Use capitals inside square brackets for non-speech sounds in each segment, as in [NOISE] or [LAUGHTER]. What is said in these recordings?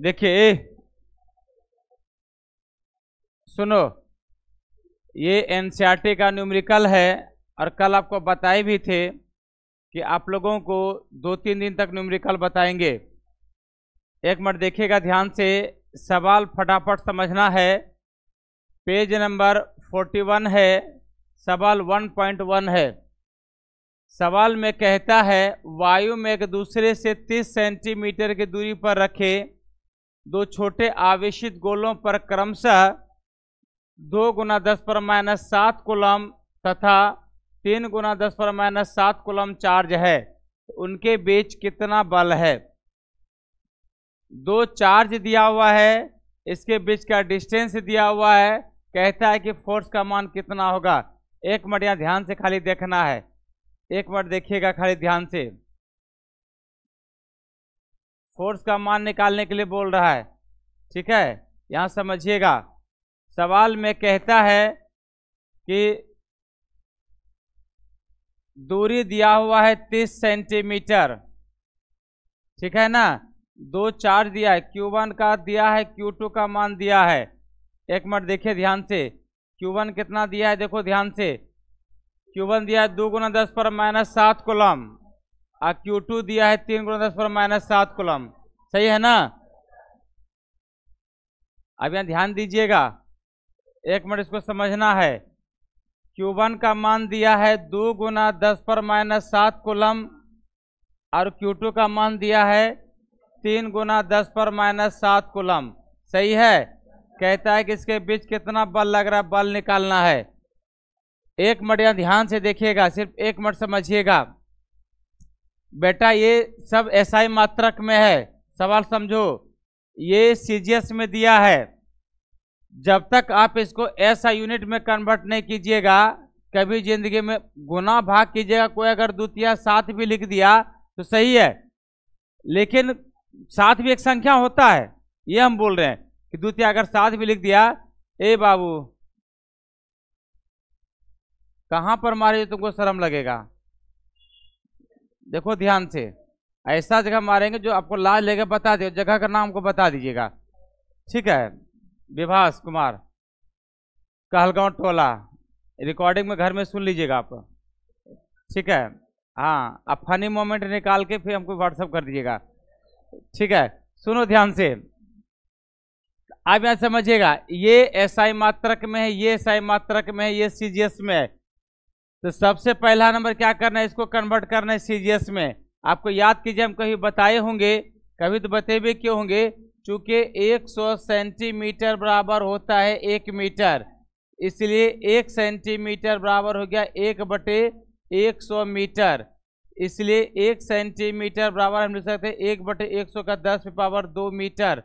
देखिए सुनो ये एन का न्यूमेरिकल है और कल आपको बताए भी थे कि आप लोगों को दो तीन दिन तक न्यूमेरिकल बताएंगे एक मिनट देखिएगा ध्यान से सवाल फटाफट समझना है पेज नंबर 41 है सवाल 1.1 है सवाल में कहता है वायु में एक दूसरे से 30 सेंटीमीटर की दूरी पर रखे दो छोटे आवेशित गोलों पर क्रमशः दो गुना दस पर माइनस सात कोलम तथा तीन गुना दस पर माइनस सात कोलम चार्ज है तो उनके बीच कितना बल है दो चार्ज दिया हुआ है इसके बीच का डिस्टेंस दिया हुआ है कहता है कि फोर्स का मान कितना होगा एक मिनट यहाँ ध्यान से खाली देखना है एक मिनट देखिएगा खाली ध्यान से फोर्स का मान निकालने के लिए बोल रहा है ठीक है यहाँ समझिएगा सवाल में कहता है कि दूरी दिया हुआ है तीस सेंटीमीटर ठीक है ना दो चार दिया है क्यू वन का दिया है क्यू टू का मान दिया है एक मिनट देखिए ध्यान से क्यू वन कितना दिया है देखो ध्यान से क्यू वन दिया है दो गुना दस पर माइनस सात कोलम और Q2 दिया है तीन गुणा दस पर माइनस सात कुलम सही है ना अब यहाँ ध्यान दीजिएगा एक मिनट इसको समझना है Q1 का मान दिया है दो गुना दस पर माइनस सात कोलम और Q2 का मान दिया है तीन गुना दस पर माइनस सात कोलम सही है कहता है कि इसके बीच कितना बल लग रहा है बल निकालना है एक मिनट ध्यान से देखिएगा सिर्फ एक मिनट समझिएगा बेटा ये सब एसआई मात्रक में है सवाल समझो ये सीजीएस में दिया है जब तक आप इसको एसआई यूनिट में कन्वर्ट नहीं कीजिएगा कभी जिंदगी में गुना भाग कीजिएगा कोई अगर द्वितीय साथ भी लिख दिया तो सही है लेकिन साथ भी एक संख्या होता है ये हम बोल रहे हैं कि द्वितीय अगर साथ भी लिख दिया ए बाबू कहाँ पर मारे तुमको शर्म लगेगा देखो ध्यान से ऐसा जगह मारेंगे जो आपको लाज लेगा बता दे जगह का नाम को बता दीजिएगा ठीक है विभास कुमार कहलगांव टोला रिकॉर्डिंग में घर में सुन लीजिएगा आप ठीक है हाँ आप फनी मोमेंट निकाल के फिर हमको व्हाट्सअप कर दीजिएगा ठीक है सुनो ध्यान से आप यहाँ समझिएगा ये एसआई मात्रक में है ये एसआई मात्रक में है ये सीजीएस में है तो सबसे पहला नंबर क्या करना है इसको कन्वर्ट करना है सी में आपको याद कीजिए हम कभी बताए होंगे कभी तो बते भी क्यों होंगे चूँकि 100 सेंटीमीटर बराबर होता है एक मीटर इसलिए एक सेंटीमीटर बराबर हो गया एक बटे एक सौ मीटर इसलिए एक सेंटीमीटर बराबर हम लिख सकते हैं एक बटे एक सौ का दस पावर दो मीटर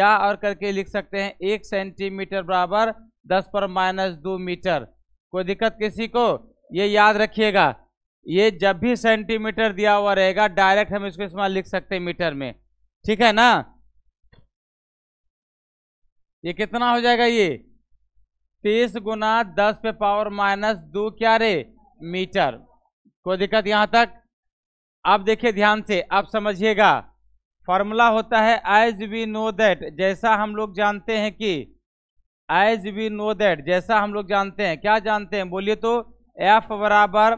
या और करके लिख सकते हैं एक सेंटीमीटर बराबर दस पर माइनस दो मीटर कोई दिक्कत किसी को ये याद रखिएगा ये जब भी सेंटीमीटर दिया हुआ रहेगा डायरेक्ट हम इसको इस्तेमाल लिख सकते हैं मीटर में ठीक है ना ये कितना हो जाएगा ये तीस गुना दस पे पावर माइनस दो क्या रे मीटर कोई दिक्कत यहां तक अब देखिए ध्यान से अब समझिएगा फॉर्मूला होता है एज वी नो दैट जैसा हम लोग जानते हैं कि एज वी नो दैट जैसा हम लोग जानते हैं क्या जानते हैं बोलिए तो एफ बराबर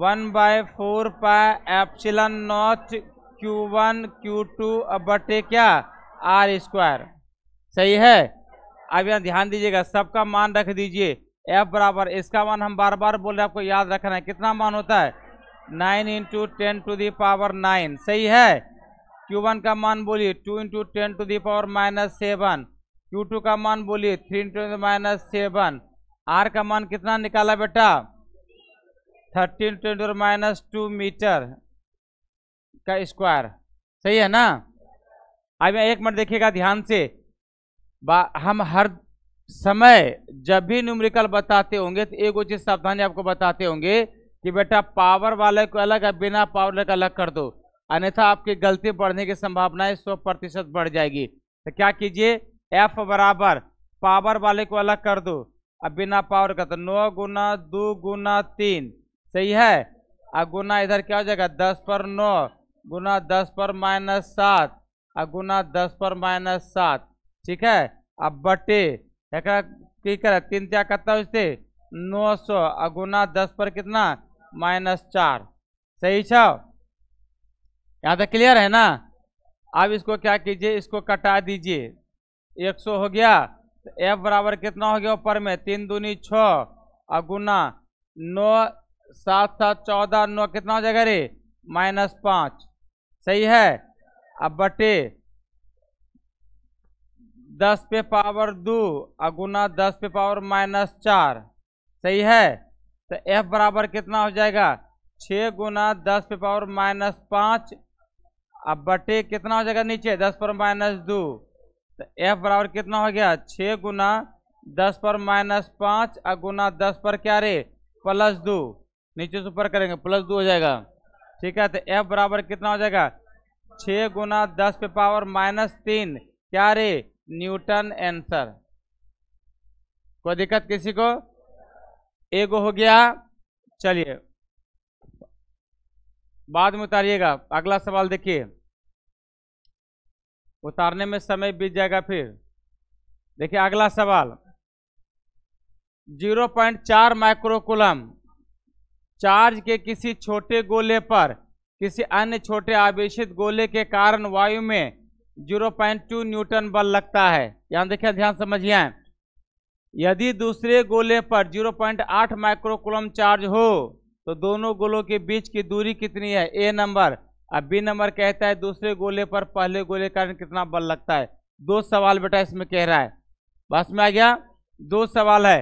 one by four pi epsilon naught Q one Q two बटे क्या आर स्क्वायर सही है अब यहाँ ध्यान दीजिएगा सबका मान रख दीजिए एफ बराबर इसका मान हम बार बार बोल रहे हैं आपको याद रखना है कितना मान होता है nine into ten to the power nine सही है क्यू वन का मान बोलिए two into ten to the power minus seven Q two का मान बोलिए three into minus seven R का मान कितना निकाला बेटा thirteen twenty minus two metre का स्क्वायर सही है ना अब एक मिनट देखिएगा ध्यान से हम हर समय जब भी न्यूमरिकल बताते होंगे तो एक चीज सावधानी आपको बताते होंगे कि बेटा पावर वाले को अलग है बिना पावर वाले को अलग कर दो अन्यथा आपकी गलती बढ़ने की संभावनाएं सौ प्रतिशत बढ़ जाएगी तो क्या कीजिए एफ बराबर पावर वाले को अलग कर दो अब बिना पावर का तो नौ गुना दो गुना तीन सही है और गुना इधर क्या हो जाएगा दस पर नौ गुना दस पर माइनस सात और गुना दस पर माइनस सात ठीक है अब बटे एक की कर तीन त्याग करता उससे नौ सौ और गुना दस पर कितना माइनस चार सही छो यहाँ तक क्लियर है ना अब इसको क्या कीजिए इसको कटा दीजिए एक सौ हो गया एफ बराबर कितना हो गया ऊपर में तीन दूनी छः और गुना नौ सात सात चौदह नौ कितना हो जाएगा रे माइनस पाँच सही है अब बटे दस पे पावर दो और गुना दस पे पावर माइनस चार सही है तो एफ बराबर कितना हो जाएगा छः गुना दस पे पावर माइनस पाँच अब बटे कितना हो जाएगा नीचे दस पर माइनस दो तो एफ बराबर कितना हो गया छः गुना दस पर माइनस पाँच और गुना दस पर क्या रे प्लस दो नीचे से ऊपर करेंगे प्लस दो हो जाएगा ठीक है तो एफ बराबर कितना हो जाएगा छः गुना दस पे पावर माइनस तीन क्या रे न्यूटन आंसर कोई दिक्कत किसी को एगो हो गया चलिए बाद में उतारिएगा अगला सवाल देखिए उतारने में समय बीत जाएगा फिर देखिए अगला सवाल 0.4 माइक्रोकुलम चार्ज के किसी छोटे गोले पर किसी अन्य छोटे आवेशित गोले के कारण वायु में 0.2 न्यूटन बल लगता है यहां देखिए ध्यान समझिए यदि दूसरे गोले पर 0.8 माइक्रोकुलम चार्ज हो तो दोनों गोलों के बीच की दूरी कितनी है ए नंबर अब बी नंबर कहता है दूसरे गोले पर पहले गोले कारण कितना बल लगता है दो सवाल बेटा इसमें कह रहा है बस में आ गया दो सवाल है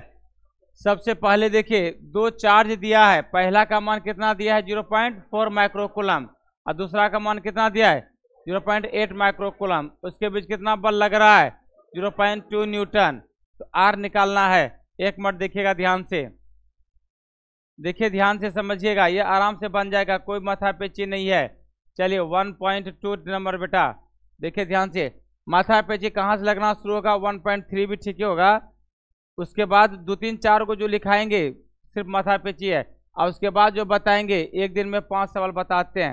सबसे पहले देखिए दो चार्ज दिया है पहला का मान कितना दिया है जीरो पॉइंट फोर माइक्रोकुलम और दूसरा का मान कितना दिया है जीरो पॉइंट एट माइक्रोकुलम उसके बीच कितना बल लग रहा है जीरो पॉइंट टू न्यूटन तो आर निकालना है एक मिनट देखिएगा ध्यान से देखिए ध्यान से समझिएगा ये आराम से बन जाएगा कोई माथा पेची नहीं है चलिए वन पॉइंट टू नंबर बेटा देखिए ध्यान से माथा पेची कहाँ से लगना शुरू होगा वन पॉइंट थ्री भी ठीक ही होगा उसके बाद दो तीन चार को जो लिखाएंगे सिर्फ माथा पेची है और उसके बाद जो बताएंगे एक दिन में पांच सवाल बताते हैं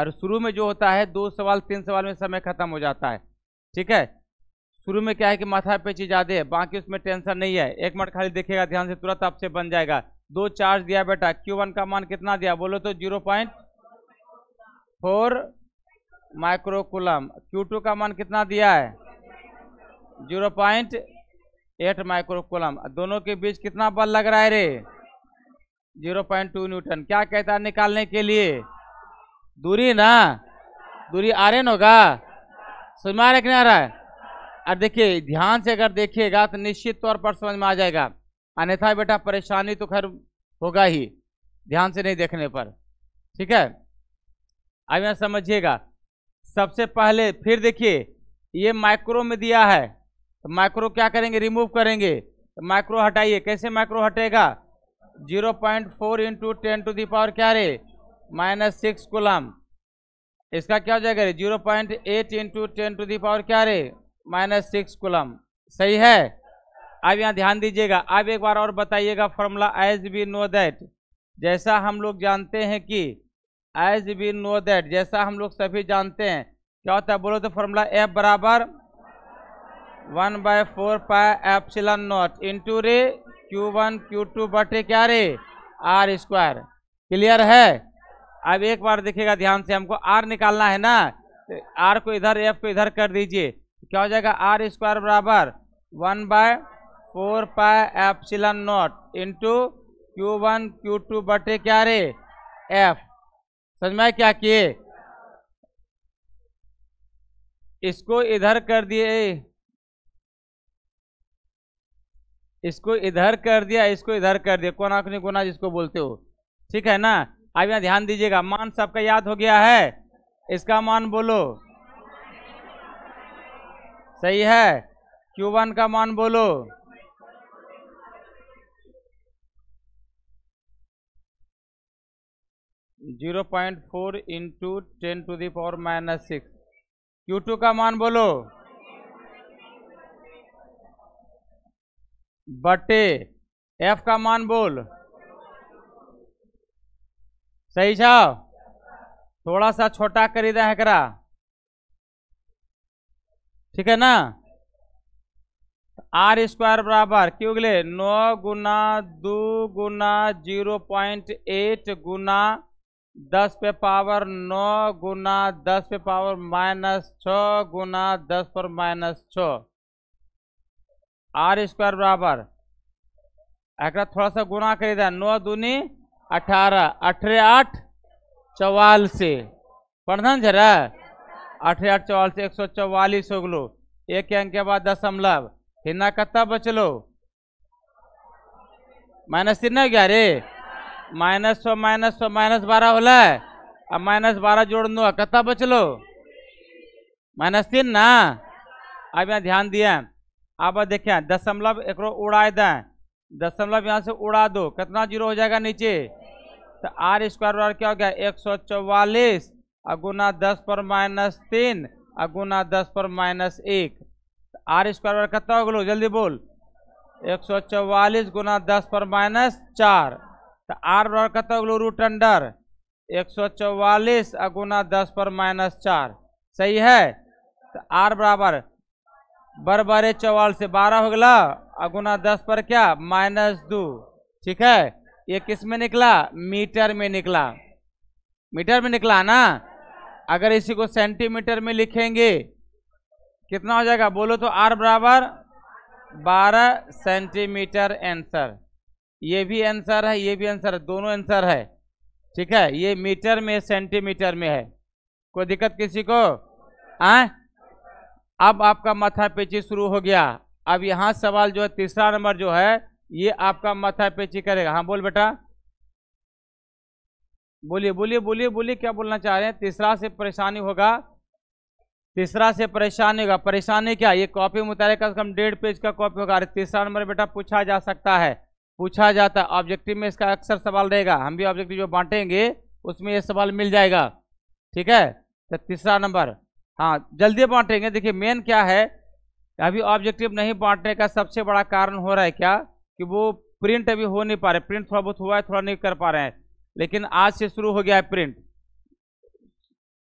और शुरू में जो होता है दो सवाल तीन सवाल में समय खत्म हो जाता है ठीक है शुरू में क्या है कि माथा पेची ज़्यादा है बाकी उसमें टेंशन नहीं है एक मिनट खाली देखेगा ध्यान से तुरंत आपसे बन जाएगा दो चार्ज दिया बेटा क्यू वन का मान कितना दिया बोलो तो zero point four microcoulomb Q2 का मान कितना दिया है जीरो पॉइंट एट माइक्रोकुलम दोनों के बीच कितना बल लग रहा है रे जीरो पॉइंट टू न्यूटन क्या कहता है निकालने के लिए दूरी ना दूरी आर एन होगा समझ में कि नहीं आ रहा है और देखिए ध्यान से अगर देखिएगा तो निश्चित तौर पर समझ में आ जाएगा अन्यथा बेटा परेशानी तो खैर होगा ही ध्यान से नहीं देखने पर ठीक है अब यहाँ समझिएगा सबसे पहले फिर देखिए ये माइक्रो में दिया है तो माइक्रो क्या करेंगे रिमूव करेंगे तो माइक्रो हटाइए कैसे माइक्रो हटेगा zero point four into ten to the power क्या रे माइनस सिक्स कुलम इसका क्या हो जाएगा zero point eight into ten to the power क्या रे माइनस सिक्स कुलम सही है अब यहाँ ध्यान दीजिएगा अब एक बार और बताइएगा formula as we know that जैसा हम लोग जानते हैं कि एज वी नो दैट जैसा हम लोग सभी जानते हैं क्या होता है बोलो तो फॉर्मूला एफ बराबर one by four pi epsilon naught to रे क्यू वन क्यू टू बटे क्या रे आर स्क्वायर क्लियर है अब एक बार देखिएगा ध्यान से हमको आर निकालना है ना तो आर को इधर एफ को इधर कर दीजिए तो क्या हो जाएगा आर स्क्वायर बराबर one by four pi epsilon naught to Q one Q two बटे क्या रे एफ समझ में क्या किए इसको इधर कर दिए इसको इधर कर दिया इसको इधर कर दिया कोना कोनी कोना जिसको बोलते हो ठीक है ना अब यहाँ ध्यान दीजिएगा मान सबका याद हो गया है इसका मान बोलो सही है वन का मान बोलो zero point four into ten to the power minus six Q two का मान बोलो बटे एफ का मान बोल सही छा थोड़ा सा छोटा करी दें हकरा ठीक है ना आर स्क्वायर बराबर क्यों गले नौ गुना दू गुना जीरो पॉइंट एट गुना दस पे पावर नौ गुना दस पे पावर माइनस छ गुना दस पर माइनस छ आर स्क्वायर बराबर एक थोड़ा सा गुना कर दे नौ दूनी अठारह अठारह आठ चौवालीस पढ़ना जरा अठारह आठ चौवालीस एक सौ चौवालीस हो गलो एक अंक के बाद दशमलव हिना कत्ता बचलो माइनस तीन हो गया रे माइनस सौ माइनस सौ माइनस बारह होला अब माइनस बारह जोड़ दो कत्ता बचलो माइनस तीन ना अब यहाँ ध्यान दिए आप देखें दशमलव एक उड़ा दें दशमलव यहाँ से उड़ा दो कितना जीरो हो जाएगा नीचे तो आर स्क्वायर वार क्या हो गया एक सौ चौवालीस अगुना दस पर माइनस तीन अगुना दस पर माइनस एक तो आर स्क्वायर वार कितना हो गलो जल्दी बोल एक सौ चौवालीस गुना दस पर माइनस चार तो आर बराबर कत हो रूट अंडर एक सौ चौवालीस अगुना दस पर माइनस चार सही है तो आर बराबर बर बारे चौवालीस से बारह हो गया अगुना दस पर क्या माइनस दो ठीक है ये किस में निकला मीटर में निकला मीटर में निकला ना अगर इसी को सेंटीमीटर में लिखेंगे कितना हो जाएगा बोलो तो आर बराबर बारह सेंटीमीटर आंसर ये भी आंसर है ये भी आंसर है दोनों आंसर है ठीक है ये मीटर में सेंटीमीटर में है कोई दिक्कत किसी को आए अब आपका मथा पेची शुरू हो गया अब यहाँ सवाल जो है तीसरा नंबर जो है ये आपका मथा पेची करेगा हाँ बोल बेटा बोलिए बोलिए बोलिए बोलिए क्या बोलना चाह रहे हैं तीसरा से परेशानी होगा तीसरा से परेशानी होगा परेशानी क्या ये कॉपी कम से कम डेढ़ पेज का कॉपी होगा अरे तीसरा नंबर बेटा पूछा जा सकता है पूछा जाता है ऑब्जेक्टिव में इसका अक्सर सवाल रहेगा हम भी ऑब्जेक्टिव जो बांटेंगे उसमें ये सवाल मिल जाएगा ठीक है तो तीसरा नंबर हाँ जल्दी बांटेंगे देखिए मेन क्या है अभी ऑब्जेक्टिव नहीं बांटने का सबसे बड़ा कारण हो रहा है क्या कि वो प्रिंट अभी हो नहीं पा रहे प्रिंट थोड़ा बहुत हुआ है थोड़ा नहीं कर पा रहे हैं लेकिन आज से शुरू हो गया है प्रिंट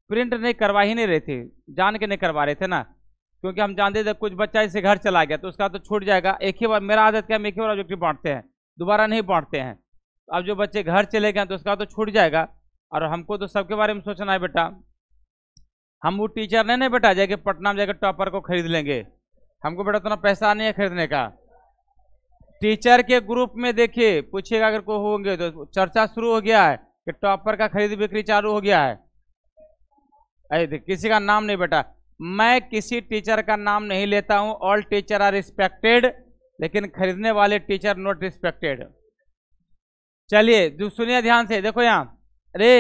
प्रिंट नहीं करवा ही नहीं रहे थे जान के नहीं करवा रहे थे ना क्योंकि हम जानते थे कुछ बच्चा इसे घर चला गया तो उसका तो छूट जाएगा एक ही बार मेरा आदत क्या हम एक ही बार ऑब्जेक्टिव बांटते हैं दोबारा नहीं पढ़ते हैं अब जो बच्चे घर चले गए तो उसका तो छूट जाएगा और हमको तो सबके बारे में सोचना है बेटा हम वो टीचर नहीं नहीं बेटा जाके पटना में जाकर टॉपर को खरीद लेंगे हमको बेटा उतना तो पैसा नहीं है खरीदने का टीचर के ग्रुप में देखिए पूछिएगा अगर को होंगे तो चर्चा शुरू हो गया है कि टॉपर का खरीद बिक्री चालू हो गया है अरे किसी का नाम नहीं बेटा मैं किसी टीचर का नाम नहीं लेता हूँ ऑल टीचर आर रिस्पेक्टेड लेकिन खरीदने वाले टीचर नॉट रिस्पेक्टेड चलिए जो सुनिए ध्यान से देखो यहाँ अरे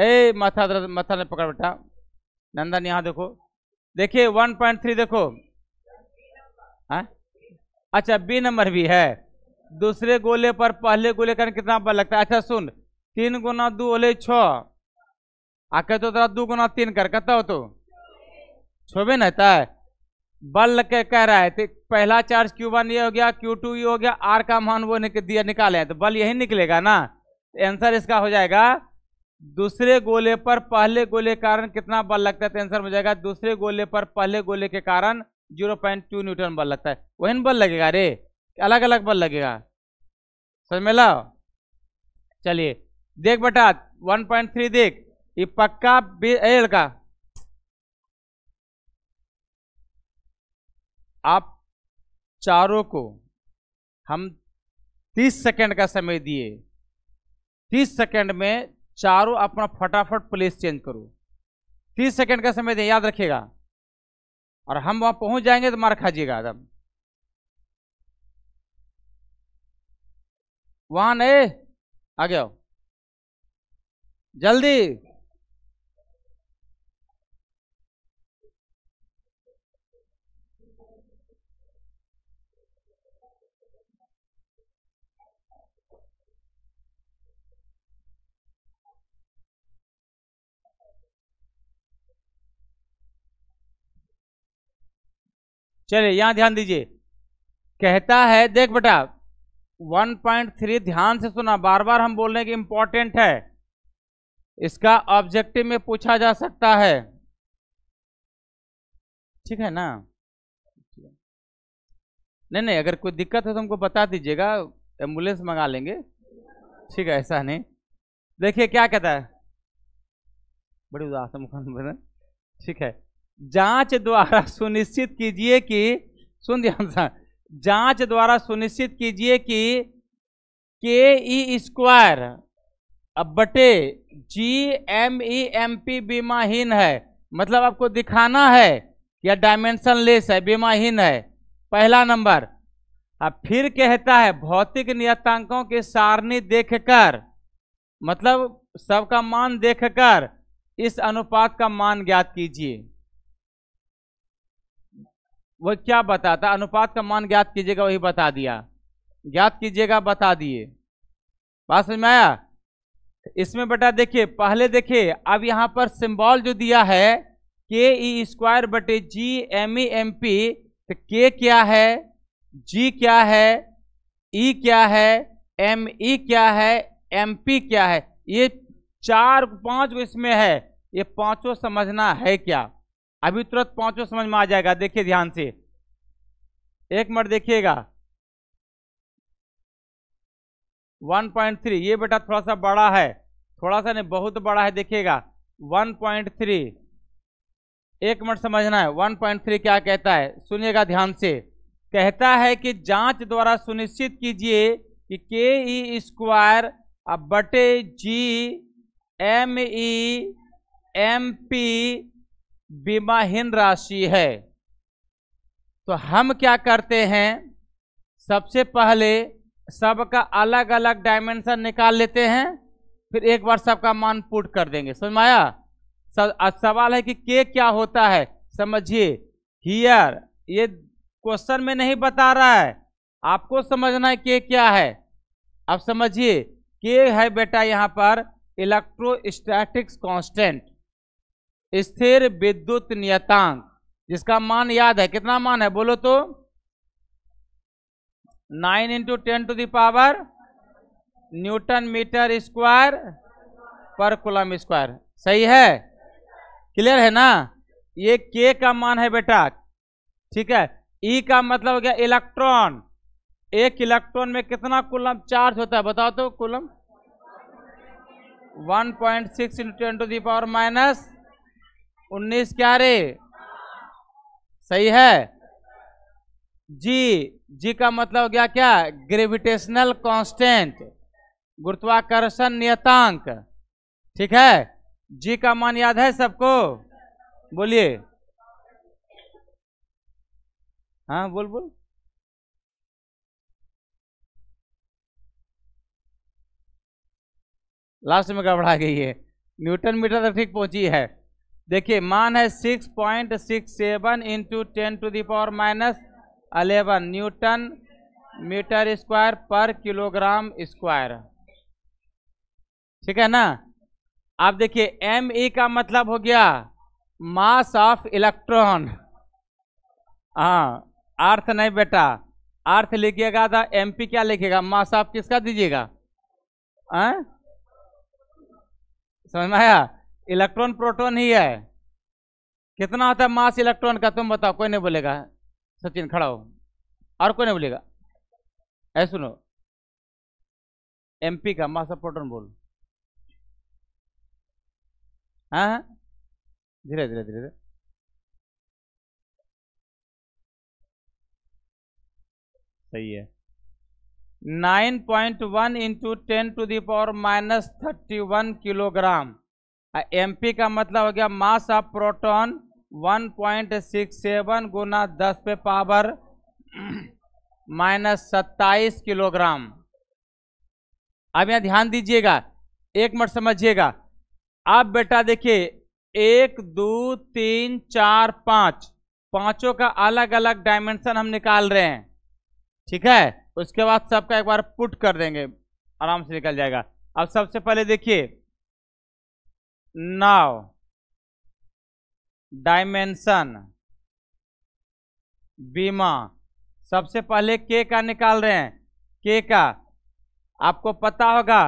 ए माथा दर्द माथा ने पकड़ बेटा नंदन यहाँ देखो देखिए वन पॉइंट थ्री देखो हाँ अच्छा बी नंबर भी है दूसरे गोले पर पहले गोले करने कितना बल लगता है अच्छा सुन तीन गुना दो ओले छ आके तो दो गुना तीन कर कहता हो तो छोबे नहीं है बल के कह रहा है तो पहला चार्ज क्यू वन ये हो गया क्यू टू ये हो गया आर का मान वो निक, दिया निकाले तो बल यही निकलेगा ना आंसर तो इसका हो जाएगा दूसरे गोले पर पहले गोले कारण कितना बल लगता है तो आंसर हो जाएगा दूसरे गोले पर पहले गोले के कारण जीरो पॉइंट टू न्यूटन बल लगता है वही बल लगेगा अरे अलग अलग बल लगेगा समझ में लाओ चलिए देख बेटा वन पॉइंट थ्री देख ये पक्का एल का आप चारों को हम 30 सेकंड का समय दिए 30 सेकंड में चारों अपना फटाफट प्लेस चेंज करो 30 सेकंड का समय दें याद रखिएगा और हम वहां पहुंच जाएंगे तो मार खाजिएगा एकदम वहां नहीं आ गया जल्दी चलिए यहां ध्यान दीजिए कहता है देख बेटा 1.3 ध्यान से सुना बार बार हम बोल रहे हैं कि इंपॉर्टेंट है इसका ऑब्जेक्टिव में पूछा जा सकता है ठीक है ना नहीं नहीं अगर कोई दिक्कत हो तो हमको बता दीजिएगा एम्बुलेंस मंगा लेंगे ठीक है ऐसा नहीं देखिए क्या कहता है बड़ी उदास मुखान ठीक है जांच द्वारा सुनिश्चित कीजिए कि सुन दिया जांच द्वारा सुनिश्चित कीजिए कि के ई स्क्वायर अब बटे G M E M P बीमाहीन है मतलब आपको दिखाना है या डायमेंशन लेस है बीमाहीन है पहला नंबर अब फिर कहता है भौतिक नियतांकों के सारणी देखकर मतलब सबका मान देखकर इस अनुपात का मान ज्ञात कीजिए वह क्या बताता अनुपात का मान ज्ञात कीजिएगा वही बता दिया ज्ञात कीजिएगा बता दिए बात समझ में आया इसमें बेटा देखिए पहले देखिए अब यहाँ पर सिंबल जो दिया है के ई स्क्वायर बटे G M E M P तो के क्या है जी क्या है ई e क्या है एम ई e क्या है एम पी क्या है ये चार पांच इसमें है ये पांचों समझना है क्या अभी तुरंत पहुंचो समझ में आ जाएगा देखिए ध्यान से एक मिनट देखिएगा 1.3 ये बेटा थोड़ा सा बड़ा है थोड़ा सा नहीं बहुत बड़ा है देखिएगा 1.3 एक मिनट समझना है 1.3 क्या कहता है सुनिएगा ध्यान से कहता है कि जांच द्वारा सुनिश्चित कीजिए कि के ई स्क्वायर बटे G M E M P बीमाहीन राशि है तो हम क्या करते हैं सबसे पहले सबका अलग अलग डायमेंशन निकाल लेते हैं फिर एक बार सबका मान पुट कर देंगे समझ आया सवाल है कि के क्या होता है समझिए हियर ये क्वेश्चन में नहीं बता रहा है आपको समझना है के क्या है अब समझिए के है बेटा यहाँ पर इलेक्ट्रोस्टैटिक्स कांस्टेंट स्थिर विद्युत नियतांक जिसका मान याद है कितना मान है बोलो तो nine into ten to the power newton metre square पर कुलम स्क्वायर सही है क्लियर है ना ये के का मान है बेटा ठीक है ई e का मतलब हो गया इलेक्ट्रॉन एक इलेक्ट्रॉन में कितना कुलम चार्ज होता है बताओ तो coulomb 1.6 point six into ten to the power minus उन्नीस क्या रे सही है जी जी का मतलब हो गया क्या ग्रेविटेशनल कांस्टेंट गुरुत्वाकर्षण नियतांक ठीक है जी का मान याद है सबको बोलिए हाँ बोल बोल लास्ट में गड़बड़ा गई है न्यूटन मीटर तक ठीक पहुंची है देखिए मान है six point six seven into ten to the power minus eleven newton metre square पर किलोग्राम स्क्वायर ठीक है ना आप देखिए एम ई का मतलब हो गया मास ऑफ इलेक्ट्रॉन हाँ अर्थ नहीं बेटा अर्थ लिखिएगा तो एम पी क्या लिखेगा मास ऑफ किसका दीजिएगा हाँ? समझ में आया इलेक्ट्रॉन प्रोटॉन ही है कितना होता है मास इलेक्ट्रॉन का तुम बताओ कोई नहीं बोलेगा सचिन खड़ा हो और कोई नहीं बोलेगा ऐ सुनो एमपी का मास ऑफ प्रोटॉन बोल हाँ, हाँ। धीरे धीरे धीरे सही है nine point one into ten to the power minus thirty one kilogram M का मतलब हो गया mass of proton 1.67 point six seven गुना दस पे पावर माइनस [CLEARS THROAT] सत्ताईस किलोग्राम अब यहाँ ध्यान दीजिएगा एक मिनट समझिएगा अब बेटा देखिए एक दो तीन चार पाँच पांचों का अलग अलग डायमेंशन हम निकाल रहे हैं ठीक है उसके बाद सबका एक बार पुट कर देंगे आराम से निकल जाएगा अब सबसे पहले देखिए नाव डायमेंशन बीमा सबसे पहले के का निकाल रहे हैं के का आपको पता होगा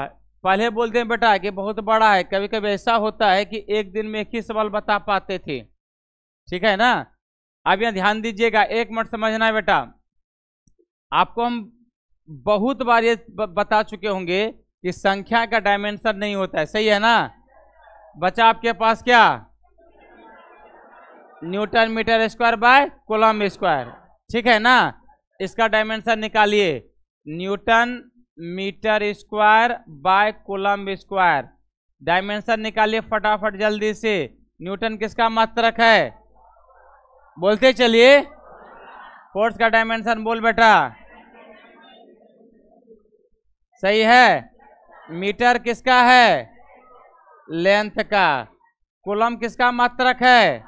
पहले बोलते हैं बेटा कि बहुत बड़ा है कभी कभी ऐसा होता है कि एक दिन में एक ही सवाल बता पाते थे ठीक है ना अब यहाँ ध्यान दीजिएगा एक मिनट समझना है बेटा आपको हम बहुत बार ये बता चुके होंगे कि संख्या का डायमेंशन नहीं होता है सही है ना बचा आपके पास क्या newton metre square by coulomb square ठीक है ना इसका डायमेंशन निकालिए newton metre square by coulomb square dimension निकालिए फटाफट जल्दी से न्यूटन किसका मात्रक है बोलते चलिए फोर्स का डायमेंशन बोल बेटा सही है मीटर किसका है लेंथ का कुलम किसका मात्रक है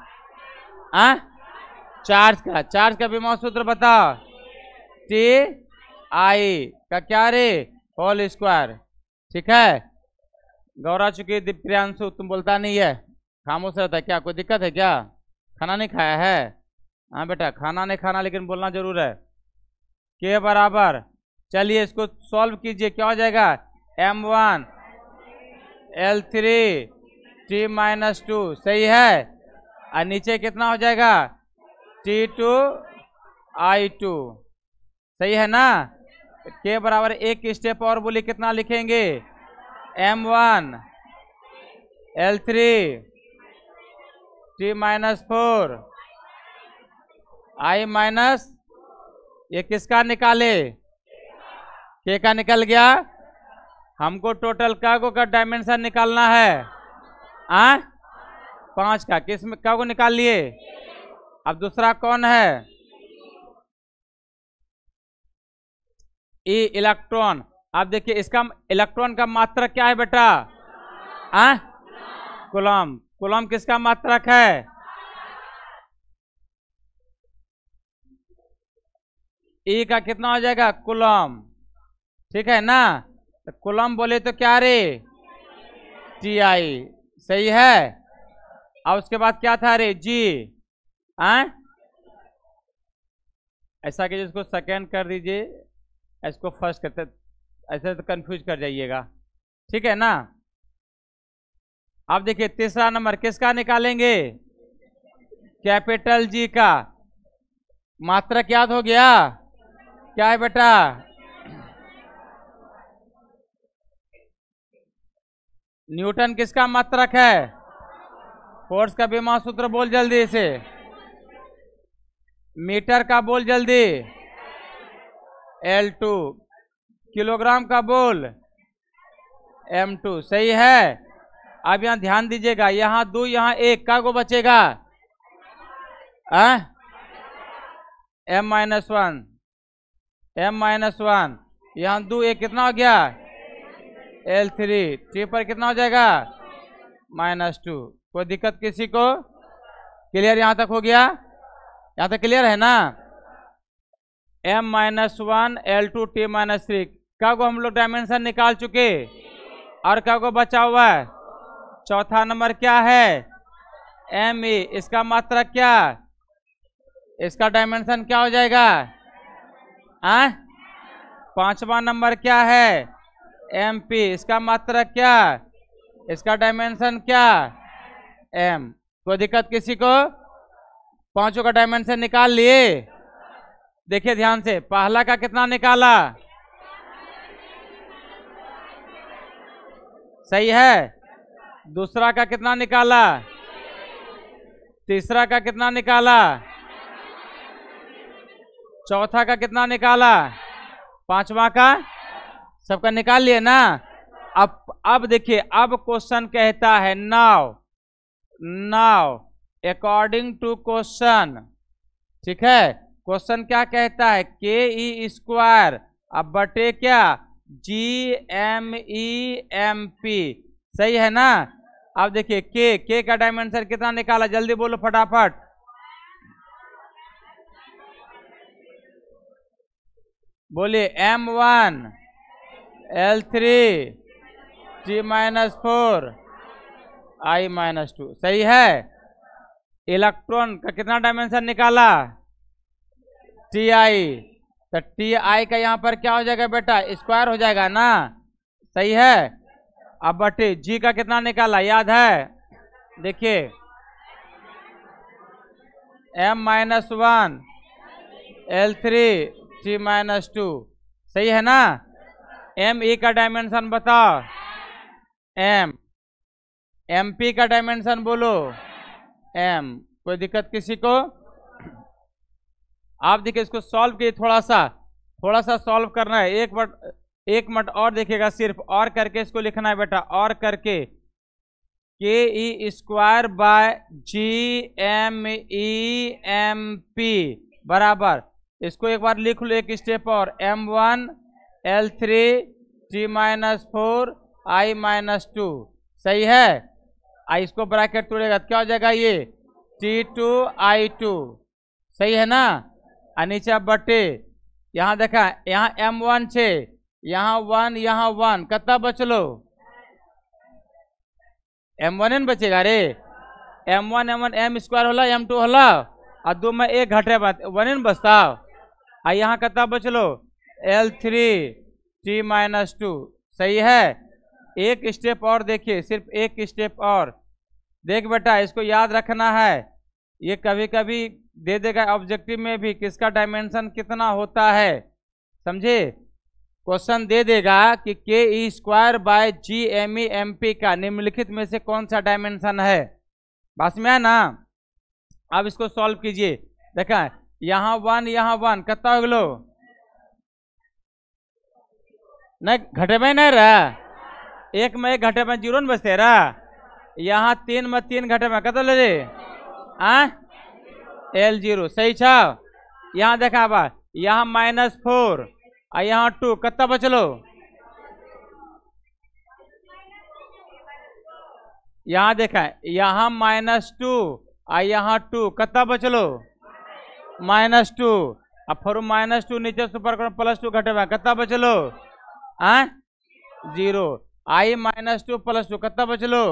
आ? चार्ज का चार्ज का विमान सूत्र बताओ टी आई का क्या रे होल स्क्वायर ठीक है गौरा चुकी दिव्यांशु तुम बोलता नहीं है खामोश रहता है क्या कोई दिक्कत है क्या खाना नहीं खाया है हाँ बेटा खाना नहीं खाना लेकिन बोलना जरूर है के बराबर चलिए इसको सॉल्व कीजिए क्या हो जाएगा M one L three T minus two सही है और नीचे कितना हो जाएगा टी टू आई टू सही है ना के बराबर एक स्टेप और बोली कितना लिखेंगे M one L three T minus four I minus ये किसका निकाले के का निकल गया हमको टोटल कागो का डायमेंशन निकालना है आ? हाँ? पांच का किस में कागो निकाल लिए अब दूसरा कौन है ई e इलेक्ट्रॉन आप देखिए इसका इलेक्ट्रॉन का मात्रक क्या है बेटा कुलम हाँ? कुलम किसका मात्रक है ई e का कितना हो जाएगा कुलम ठीक है ना तो कुलम बोले तो क्या रे टी आई सही है और उसके बाद क्या था रे जी आ? ऐसा कि जिसको सेकेंड कर दीजिए इसको फर्स्ट करते ऐसे तो कंफ्यूज कर जाइएगा ठीक है ना अब देखिए तीसरा नंबर किसका निकालेंगे कैपिटल जी का मात्रक याद हो गया क्या है बेटा न्यूटन किसका मात्रक है फोर्स का बीमा सूत्र बोल जल्दी इसे मीटर का बोल जल्दी एल टू किलोग्राम का बोल एम टू सही है अब यहाँ ध्यान दीजिएगा यहाँ दो यहाँ एक का को बचेगा आ? M minus one M minus one यहाँ दो एक कितना हो गया एल थ्री टी पर कितना हो जाएगा माइनस टू कोई दिक्कत किसी को क्लियर यहाँ तक हो गया यहाँ तक क्लियर है ना M minus one L two T minus three क्या को हम लोग डायमेंशन निकाल चुके और क्या को बचा हुआ है चौथा नंबर क्या है एम ई e. इसका मात्रा क्या इसका डायमेंशन क्या हो जाएगा आ? हाँ? पांचवा नंबर क्या है एम पी इसका मात्रक क्या इसका डायमेंशन क्या एम कोई दिक्कत किसी को पांचों का डायमेंशन निकाल लिए देखिए ध्यान से पहला का कितना निकाला सही है दूसरा का कितना निकाला तीसरा का कितना निकाला चौथा का कितना निकाला पांचवा का सबका निकाल लिया ना अब अब देखिए अब क्वेश्चन कहता है now now according to question ठीक है क्वेश्चन क्या कहता है के ई स्क्वायर अब बटे क्या G M E M P सही है ना अब देखिए के के का डायमेंशन कितना निकाला जल्दी बोलो फटाफट बोलिए M one L three T minus four I minus two सही है इलेक्ट्रॉन का कितना डायमेंशन निकाला टी आई तो टी आई का यहाँ पर क्या हो जाएगा बेटा स्क्वायर हो जाएगा ना सही है अब बटे जी का कितना निकाला याद है देखिए M minus one L three T minus two सही है ना एम ए e का डायमेंशन बताओ एम एम पी का डायमेंशन बोलो एम कोई दिक्कत किसी को आप देखिए इसको सॉल्व किए थोड़ा सा थोड़ा सा सॉल्व करना है एक बट एक मिनट और देखिएगा सिर्फ और करके इसको लिखना है बेटा और करके K E square by G M E M P बराबर इसको एक बार लिख लो एक स्टेप और M one L three T minus four I minus two सही है आई इसको ब्रैकेट तोड़ेगा तो क्या हो जाएगा ये टी टू आई टू सही है ना और नीचे बटे यहाँ देखा यहाँ एम वन छे यहाँ वन यहाँ वन कत्ता बच लो एम वन एन बचेगा रे M one M one M square होला एम टू होला और दो में एक घटे वन एन बचता और यहाँ कत्ता बच लो L three T minus two सही है एक स्टेप और देखिए सिर्फ एक स्टेप और देख बेटा इसको याद रखना है ये कभी कभी दे देगा ऑब्जेक्टिव में भी किसका डायमेंशन कितना होता है समझे क्वेश्चन दे देगा कि K E square by G M E M P का निम्नलिखित में से कौन सा डायमेंशन है बस में है ना अब इसको सॉल्व कीजिए देखा यहाँ वन यहाँ वन कत्ता हो गलो नहीं घटे में नहीं रहा एक में एक घटे में जीरो बचते रहा यहाँ तीन में तीन घटे में कत ले एल जीरो सही छा यहाँ देखा बा यहाँ माइनस फोर और यहाँ टू कत बचलो यहाँ देखा यहाँ माइनस टू और यहाँ टू कत बचलो माइनस टू और फोर माइनस टू नीचे सुपर प्लस टू घटे में कत बचलो zero I minus two plus two कितना लो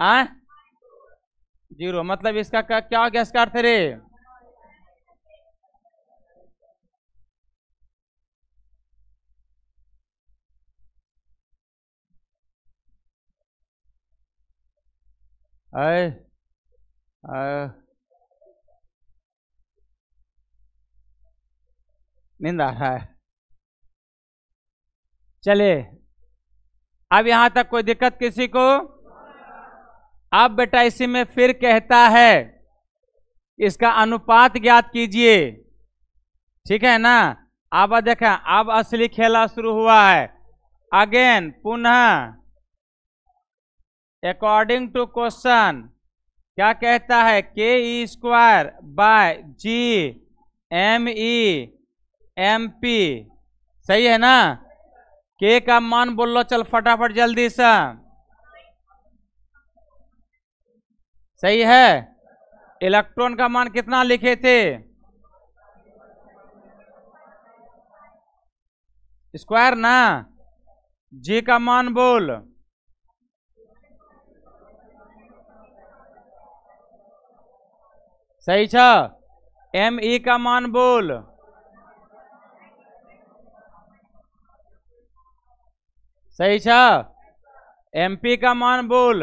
आ? जीरो मतलब इसका क्या गैस का अर्थ रे आए, आए, निंदा है चले अब यहां तक कोई दिक्कत किसी को अब बेटा इसी में फिर कहता है इसका अनुपात ज्ञात कीजिए ठीक है ना अब देखें अब असली खेला शुरू हुआ है अगेन पुनः अकॉर्डिंग टू क्वेश्चन क्या कहता है K E square by G M E M P सही है ना के का मान लो चल फटाफट जल्दी से सही है इलेक्ट्रॉन का मान कितना लिखे थे स्क्वायर ना जी का मान बोल सही छ एम ई का मान बोल सही छा एमपी का मान बोल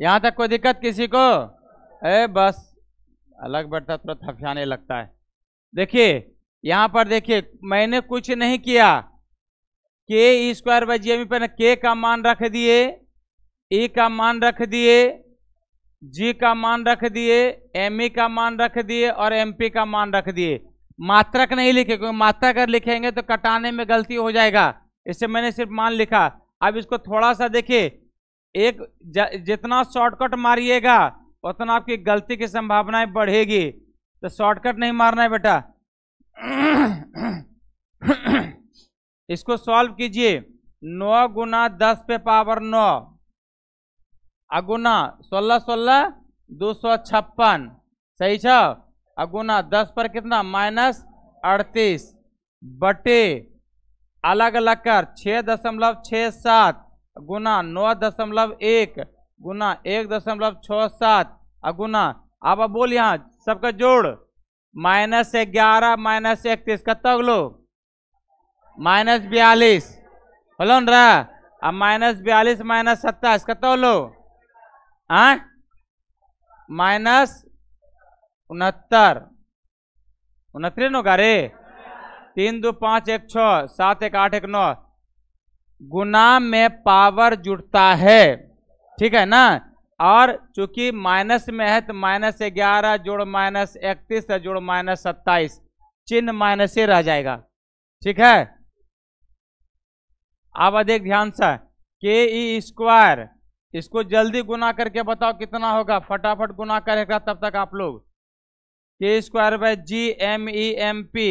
यहां तक कोई दिक्कत किसी को अरे बस अलग बढ़ता थोड़ा हफियाने लगता है देखिए यहां पर देखिए मैंने कुछ नहीं किया के स्क्वायर बाई जी एम पर के का मान रख दिए ई e का मान रख दिए जी का मान रख दिए एम ई e का मान रख दिए और एम पी का मान रख दिए मात्रक नहीं लिखे क्योंकि मात्रक अगर लिखेंगे तो कटाने में गलती हो जाएगा इससे मैंने सिर्फ मान लिखा अब इसको थोड़ा सा देखिए एक जितना शॉर्टकट मारिएगा उतना आपकी गलती की संभावनाएं बढ़ेगी तो शॉर्टकट नहीं मारना है बेटा [COUGHS] इसको सॉल्व कीजिए नौ गुना दस पे पावर नौ अगुना सोलह सोलह दो सौ छप्पन सही छुना अगुना दस पर कितना माइनस अड़तीस बटे अलग अलग कर छः दशमलव छः सात गुना नौ दशमलव एक गुना एक दशमलव छः सात अगुना अब अब बोल यहाँ सबका जोड़ माइनस ग्यारह माइनस इकतीस कत्ता हो माइनस बयालीस बोलो ना अब माइनस बयालीस माइनस सत्ताईस कत्ता हो माइनस उनहत्तर उनहत्तर नौका रे तीन दो पाँच एक छ सात एक आठ एक नौ गुना में पावर जुड़ता है ठीक है ना और चूंकि माइनस में है तो माइनस ग्यारह जोड़ माइनस इकतीस जोड़ माइनस सत्ताईस चिन्ह माइनस ही रह जाएगा ठीक है अब अधिक ध्यान से के ई स्क्वायर इसको जल्दी गुना करके बताओ कितना होगा फटाफट गुना करेगा तब तक आप लोग K square by G M E M P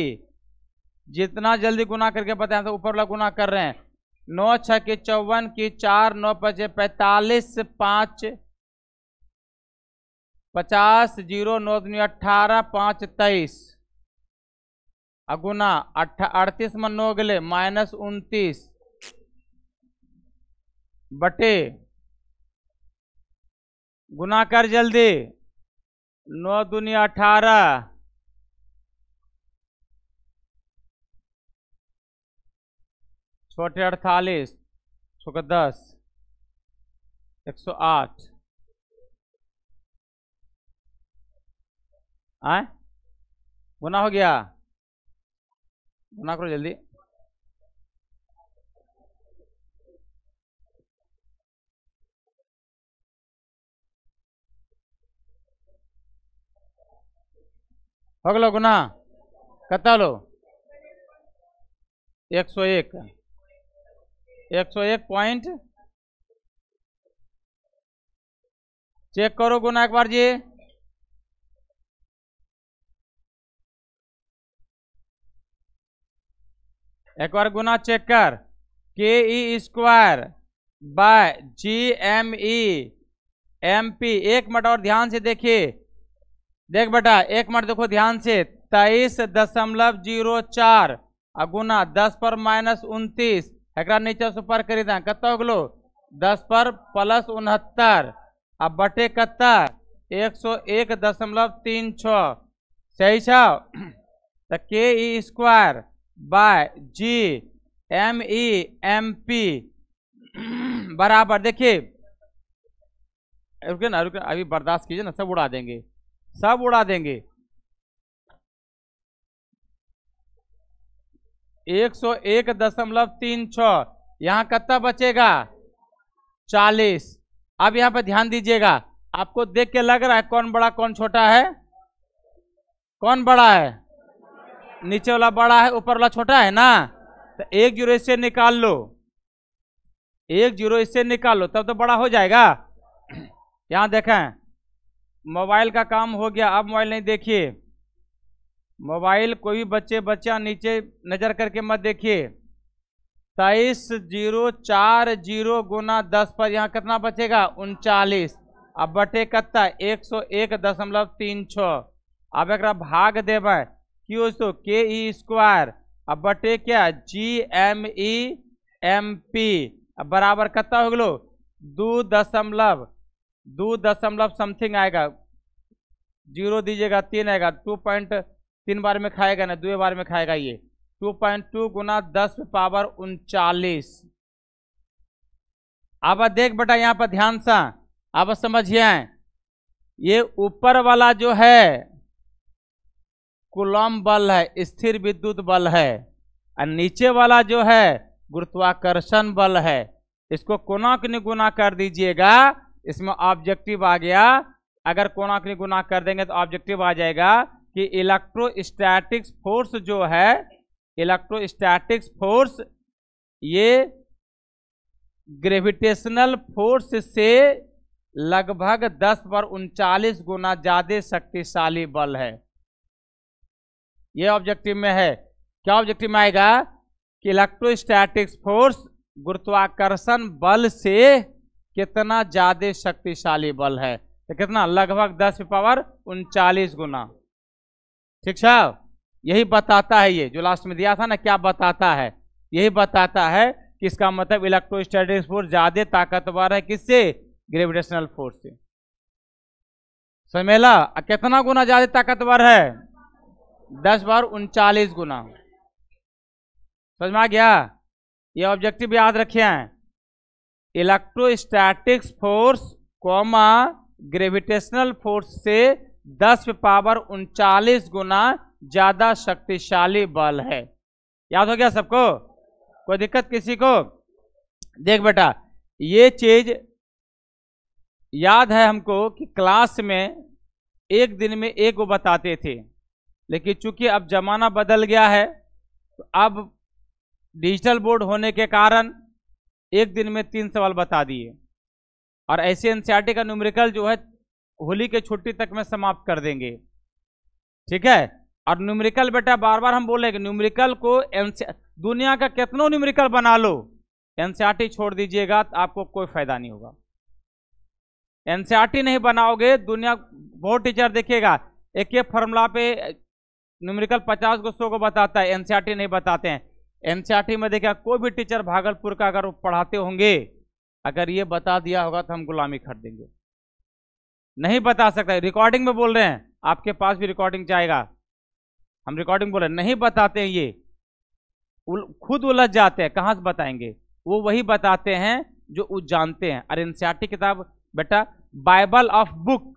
जितना जल्दी गुना करके बताए तो ऊपर वाला गुना कर रहे हैं नौ छ की चौवन की चार नौ पचे पैतालीस पाँच पचास जीरो नौ दुनिया अट्ठारह पाँच तेईस अगुना अट्ठा अड़तीस में नौ गले माइनस उनतीस बटे गुना कर जल्दी नौ दुनिया अठारह छोटे अड़तालीस छो का दस एक सौ आठ आए गुना हो गया गुना करो जल्दी होगलो गुना कता लो एक सौ एक एक सौ एक पॉइंट चेक करो गुना एक बार जी एक बार गुना चेक कर K E square by G M E M P एक मिनट और ध्यान से देखिए देख बेटा एक मिनट देखो ध्यान से तेईस दशमलव जीरो चार आ गुना दस पर माइनस उनतीस एक नीचे से ऊपर करी दें कत हो गलो दस पर प्लस उनहत्तर आ बटे कत एक सौ एक दशमलव तीन छो सही [CLEARS THROAT] तो K E square by G M E M P [CLEARS THROAT] बराबर देखिए रुके ना रुके अभी बर्दाश्त कीजिए ना सब उड़ा देंगे सब उड़ा देंगे 101.36 दशमलव तीन छ बचेगा 40 अब यहां पर ध्यान दीजिएगा आपको देख के लग रहा है कौन बड़ा कौन छोटा है कौन बड़ा है नीचे वाला बड़ा है ऊपर वाला छोटा है ना तो एक जीरो इससे निकाल लो एक जीरो इससे निकाल लो तब तो बड़ा हो जाएगा [CLEARS THROAT] यहां देखें मोबाइल का काम हो गया अब मोबाइल नहीं देखिए मोबाइल कोई भी बच्चे बच्चा नीचे नज़र करके मत देखिए तेईस जीरो चार जीरो गुना दस पर यहाँ कितना बचेगा उनचालीस अब बटे कत्ता एक सौ एक दशमलव तीन छः अब एक भाग देव कि दोस्तों के ई स्क्वायर अब बटे क्या G M E M P अब बराबर कत्ता हो गलो दू दशमलव दो दशमलव समथिंग आएगा जीरो दीजिएगा तीन आएगा टू पॉइंट तीन बार में खाएगा ना दो बार में खाएगा ये टू पॉइंट टू गुना दस पावर उनचालीस अब देख बेटा यहाँ पर ध्यान सा अब समझिए ये ऊपर वाला जो है कुलम बल है स्थिर विद्युत बल है और नीचे वाला जो है गुरुत्वाकर्षण बल है इसको कोना गुना कर दीजिएगा इसमें ऑब्जेक्टिव आ गया अगर कोणाग्नि गुना कर देंगे तो ऑब्जेक्टिव आ जाएगा कि इलेक्ट्रोस्टैटिक्स फोर्स जो है इलेक्ट्रोस्टैटिक्स फोर्स ये ग्रेविटेशनल फोर्स से लगभग 10 पर उनचालीस गुना ज़्यादा शक्तिशाली बल है ये ऑब्जेक्टिव में है क्या ऑब्जेक्टिव में आएगा कि इलेक्ट्रोस्टैटिक्स फोर्स गुरुत्वाकर्षण बल से कितना ज़्यादा शक्तिशाली बल है तो कितना लगभग दस पावर उनचालीस गुना ठीक है यही बताता है ये जो लास्ट में दिया था ना क्या बताता है यही बताता है कि इसका मतलब इलेक्ट्रोस्टैटिक फोर्स ज़्यादा ताकतवर है किससे ग्रेविटेशनल फोर्स से समेला कितना गुना ज़्यादा ताकतवर है दस बार उनचालीस गुना समझ में आ गया ये ऑब्जेक्टिव याद रखे हैं electrostatics force comma gravitational force से 10 पावर उनचालीस गुना ज़्यादा शक्तिशाली बल है याद हो गया सबको कोई दिक्कत किसी को देख बेटा ये चीज़ याद है हमको कि क्लास में एक दिन में एक वो बताते थे लेकिन चूंकि अब ज़माना बदल गया है तो अब डिजिटल बोर्ड होने के कारण एक दिन में तीन सवाल बता दिए और ऐसे एनसीईआरटी का न्यूमेरिकल जो है होली के छुट्टी तक में समाप्त कर देंगे ठीक है और न्यूमेरिकल बेटा बार बार हम बोलेंगे न्यूमेरिकल को दुनिया का कितनों न्यूमेरिकल बना लो एनसीईआरटी छोड़ दीजिएगा तो आपको कोई फायदा नहीं होगा एनसीईआरटी नहीं बनाओगे दुनिया बहुत टीचर देखिएगा एक एक फॉर्मूला पे न्यूमेरिकल पचास को सौ को बताता है एनसीआरटी नहीं बताते हैं एनसीआरटी में देखा कोई भी टीचर भागलपुर का अगर वो पढ़ाते होंगे अगर ये बता दिया होगा तो हम गुलामी खरीदेंगे नहीं बता सकता रिकॉर्डिंग में बोल रहे हैं आपके पास भी रिकॉर्डिंग जाएगा हम रिकॉर्डिंग बोल हैं नहीं बताते हैं ये खुद उलझ जाते हैं कहाँ से बताएंगे वो वही बताते हैं जो वो जानते हैं अरे एनसीआरटी किताब बेटा बाइबल ऑफ बुक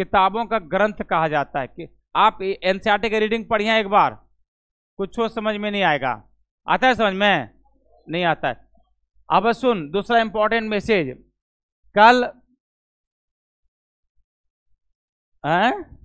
किताबों का ग्रंथ कहा जाता है कि आप एनसीआरटी का रीडिंग पढ़िए एक बार कुछ समझ में नहीं आएगा आता है समझ में नहीं आता है अब सुन दूसरा इंपॉर्टेंट मैसेज कल हैं